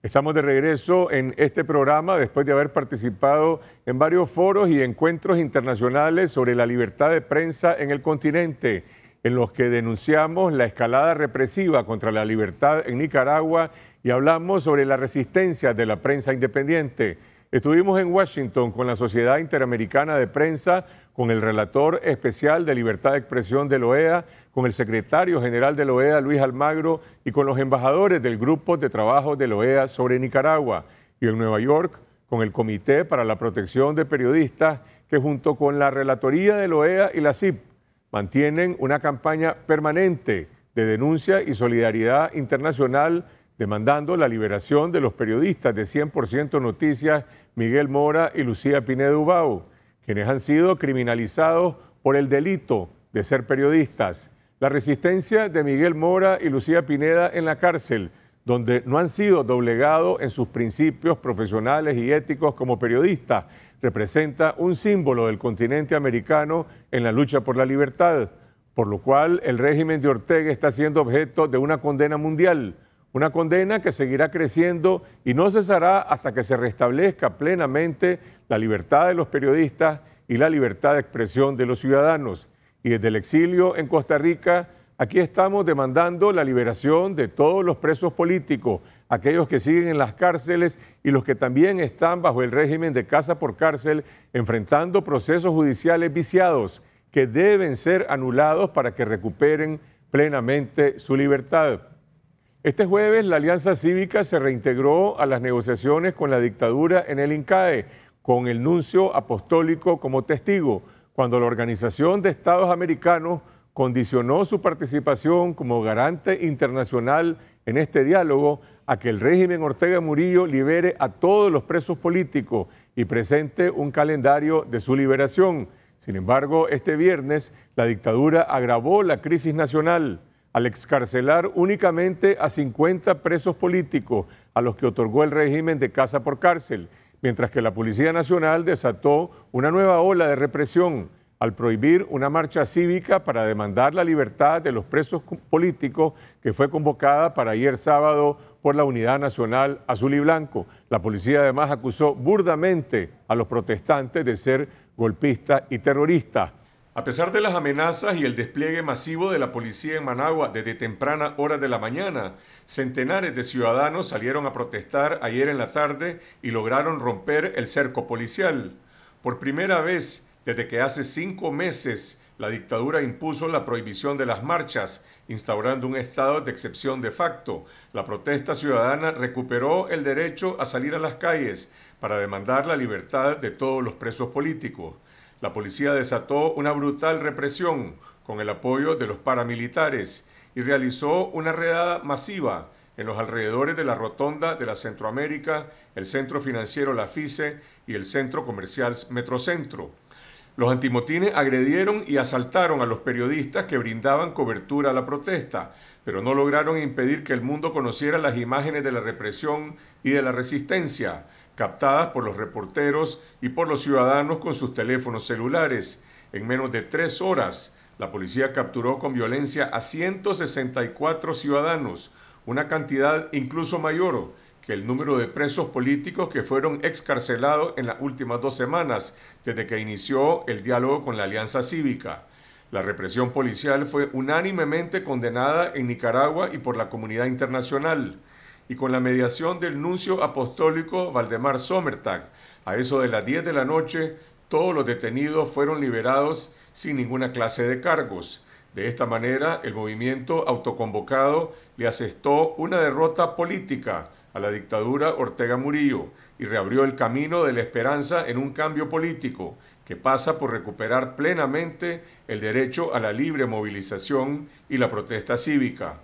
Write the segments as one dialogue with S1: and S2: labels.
S1: Estamos de regreso en este programa después de haber participado en varios foros y encuentros internacionales sobre la libertad de prensa en el continente, en los que denunciamos la escalada represiva contra la libertad en Nicaragua y hablamos sobre la resistencia de la prensa independiente. Estuvimos en Washington con la Sociedad Interamericana de Prensa, con el relator especial de libertad de expresión de la e OEA, con el secretario general de la e OEA, Luis Almagro, y con los embajadores del grupo de trabajo de la e OEA sobre Nicaragua, y en Nueva York con el Comité para la Protección de Periodistas, que junto con la Relatoría de la OEA y la CIP mantienen una campaña permanente de denuncia y solidaridad internacional demandando la liberación de los periodistas de 100% Noticias Miguel Mora y Lucía Pineda Ubao, quienes han sido criminalizados por el delito de ser periodistas. La resistencia de Miguel Mora y Lucía Pineda en la cárcel, donde no han sido doblegados en sus principios profesionales y éticos como periodistas, representa un símbolo del continente americano en la lucha por la libertad, por lo cual el régimen de Ortega está siendo objeto de una condena mundial una condena que seguirá creciendo y no cesará hasta que se restablezca plenamente la libertad de los periodistas y la libertad de expresión de los ciudadanos. Y desde el exilio en Costa Rica, aquí estamos demandando la liberación de todos los presos políticos, aquellos que siguen en las cárceles y los que también están bajo el régimen de casa por cárcel, enfrentando procesos judiciales viciados que deben ser anulados para que recuperen plenamente su libertad. Este jueves la Alianza Cívica se reintegró a las negociaciones con la dictadura en el INCAE, con el nuncio apostólico como testigo, cuando la Organización de Estados Americanos condicionó su participación como garante internacional en este diálogo a que el régimen Ortega Murillo libere a todos los presos políticos y presente un calendario de su liberación. Sin embargo, este viernes la dictadura agravó la crisis nacional al excarcelar únicamente a 50 presos políticos a los que otorgó el régimen de casa por cárcel, mientras que la Policía Nacional desató una nueva ola de represión al prohibir una marcha cívica para demandar la libertad de los presos políticos que fue convocada para ayer sábado por la Unidad Nacional Azul y Blanco. La policía además acusó burdamente a los protestantes de ser golpistas y terroristas. A pesar de las amenazas y el despliegue masivo de la policía en Managua desde temprana hora de la mañana, centenares de ciudadanos salieron a protestar ayer en la tarde y lograron romper el cerco policial. Por primera vez desde que hace cinco meses la dictadura impuso la prohibición de las marchas, instaurando un estado de excepción de facto. La protesta ciudadana recuperó el derecho a salir a las calles para demandar la libertad de todos los presos políticos. La policía desató una brutal represión con el apoyo de los paramilitares y realizó una redada masiva en los alrededores de la Rotonda de la Centroamérica, el Centro Financiero La FICE y el Centro Comercial Metrocentro. Los antimotines agredieron y asaltaron a los periodistas que brindaban cobertura a la protesta, pero no lograron impedir que el mundo conociera las imágenes de la represión y de la resistencia, captadas por los reporteros y por los ciudadanos con sus teléfonos celulares. En menos de tres horas, la policía capturó con violencia a 164 ciudadanos, una cantidad incluso mayor que el número de presos políticos que fueron excarcelados en las últimas dos semanas, desde que inició el diálogo con la Alianza Cívica. La represión policial fue unánimemente condenada en Nicaragua y por la comunidad internacional, y con la mediación del nuncio apostólico Valdemar Sommertag, a eso de las 10 de la noche, todos los detenidos fueron liberados sin ninguna clase de cargos. De esta manera, el movimiento autoconvocado le asestó una derrota política, la dictadura Ortega Murillo y reabrió el camino de la esperanza en un cambio político que pasa por recuperar plenamente el derecho a la libre movilización y la protesta cívica.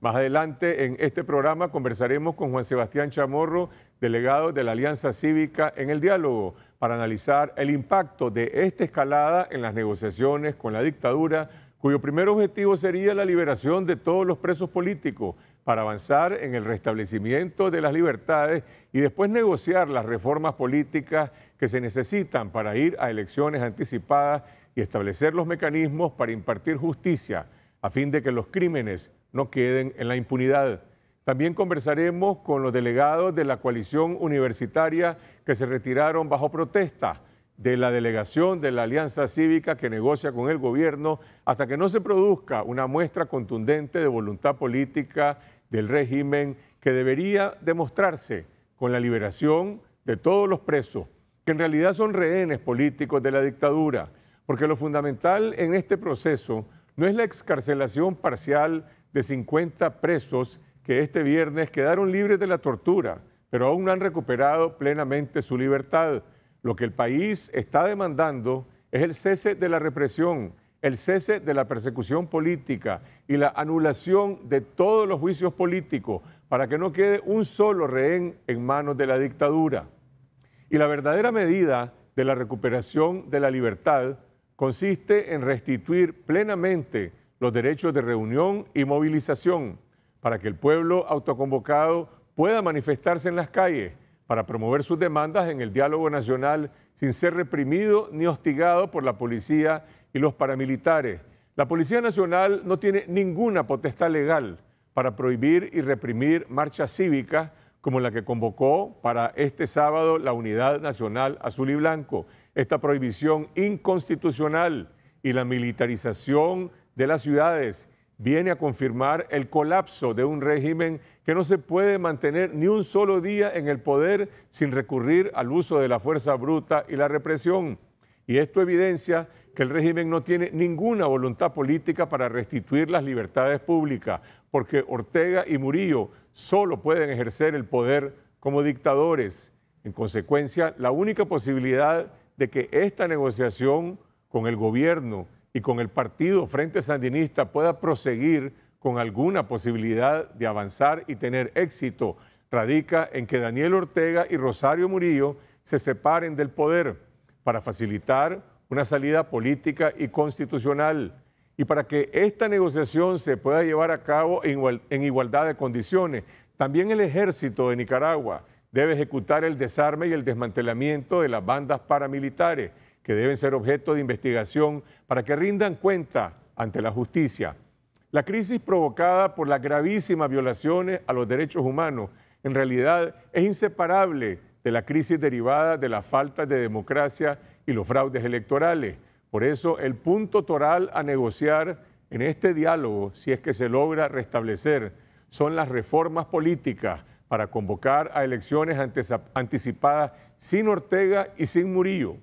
S1: Más adelante en este programa conversaremos con Juan Sebastián Chamorro, delegado de la Alianza Cívica en el diálogo, para analizar el impacto de esta escalada en las negociaciones con la dictadura cuyo primer objetivo sería la liberación de todos los presos políticos para avanzar en el restablecimiento de las libertades y después negociar las reformas políticas que se necesitan para ir a elecciones anticipadas y establecer los mecanismos para impartir justicia a fin de que los crímenes no queden en la impunidad. También conversaremos con los delegados de la coalición universitaria que se retiraron bajo protesta de la delegación de la Alianza Cívica que negocia con el gobierno hasta que no se produzca una muestra contundente de voluntad política del régimen que debería demostrarse con la liberación de todos los presos, que en realidad son rehenes políticos de la dictadura, porque lo fundamental en este proceso no es la excarcelación parcial de 50 presos que este viernes quedaron libres de la tortura, pero aún no han recuperado plenamente su libertad lo que el país está demandando es el cese de la represión, el cese de la persecución política y la anulación de todos los juicios políticos para que no quede un solo rehén en manos de la dictadura. Y la verdadera medida de la recuperación de la libertad consiste en restituir plenamente los derechos de reunión y movilización para que el pueblo autoconvocado pueda manifestarse en las calles para promover sus demandas en el diálogo nacional sin ser reprimido ni hostigado por la policía y los paramilitares. La Policía Nacional no tiene ninguna potestad legal para prohibir y reprimir marchas cívicas como la que convocó para este sábado la Unidad Nacional Azul y Blanco. Esta prohibición inconstitucional y la militarización de las ciudades viene a confirmar el colapso de un régimen que no se puede mantener ni un solo día en el poder sin recurrir al uso de la fuerza bruta y la represión. Y esto evidencia que el régimen no tiene ninguna voluntad política para restituir las libertades públicas, porque Ortega y Murillo solo pueden ejercer el poder como dictadores. En consecuencia, la única posibilidad de que esta negociación con el gobierno y con el partido Frente Sandinista pueda proseguir con alguna posibilidad de avanzar y tener éxito radica en que Daniel Ortega y Rosario Murillo se separen del poder para facilitar una salida política y constitucional y para que esta negociación se pueda llevar a cabo en igualdad de condiciones. También el ejército de Nicaragua debe ejecutar el desarme y el desmantelamiento de las bandas paramilitares que deben ser objeto de investigación para que rindan cuenta ante la justicia. La crisis provocada por las gravísimas violaciones a los derechos humanos en realidad es inseparable de la crisis derivada de la falta de democracia y los fraudes electorales. Por eso el punto toral a negociar en este diálogo, si es que se logra restablecer, son las reformas políticas para convocar a elecciones anticipadas sin Ortega y sin Murillo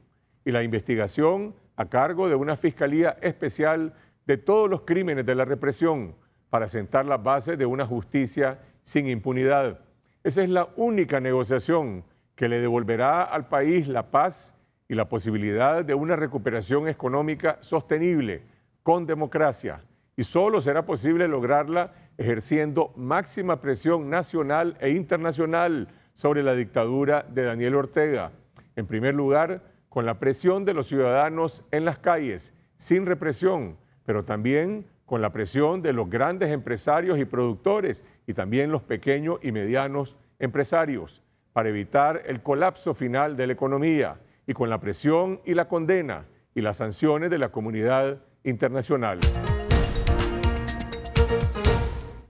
S1: y la investigación a cargo de una Fiscalía Especial de todos los crímenes de la represión para sentar las bases de una justicia sin impunidad. Esa es la única negociación que le devolverá al país la paz y la posibilidad de una recuperación económica sostenible, con democracia, y solo será posible lograrla ejerciendo máxima presión nacional e internacional sobre la dictadura de Daniel Ortega. En primer lugar, con la presión de los ciudadanos en las calles, sin represión, pero también con la presión de los grandes empresarios y productores y también los pequeños y medianos empresarios, para evitar el colapso final de la economía y con la presión y la condena y las sanciones de la comunidad internacional.